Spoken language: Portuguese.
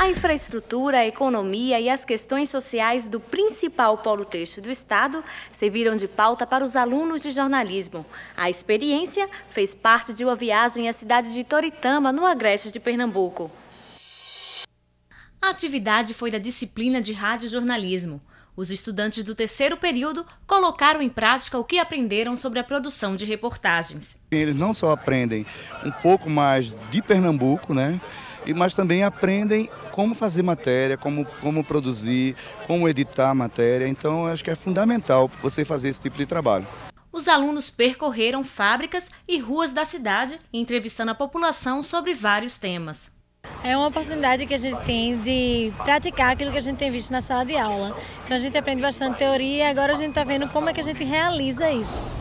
A infraestrutura, a economia e as questões sociais do principal polo texto do Estado serviram de pauta para os alunos de jornalismo. A experiência fez parte de uma viagem à cidade de Toritama, no Agreste de Pernambuco. A atividade foi da disciplina de radiojornalismo. Os estudantes do terceiro período colocaram em prática o que aprenderam sobre a produção de reportagens. Eles não só aprendem um pouco mais de Pernambuco, né? e mas também aprendem como fazer matéria, como, como produzir, como editar matéria. Então, acho que é fundamental você fazer esse tipo de trabalho. Os alunos percorreram fábricas e ruas da cidade, entrevistando a população sobre vários temas. É uma oportunidade que a gente tem de praticar aquilo que a gente tem visto na sala de aula. Então a gente aprende bastante teoria e agora a gente está vendo como é que a gente realiza isso.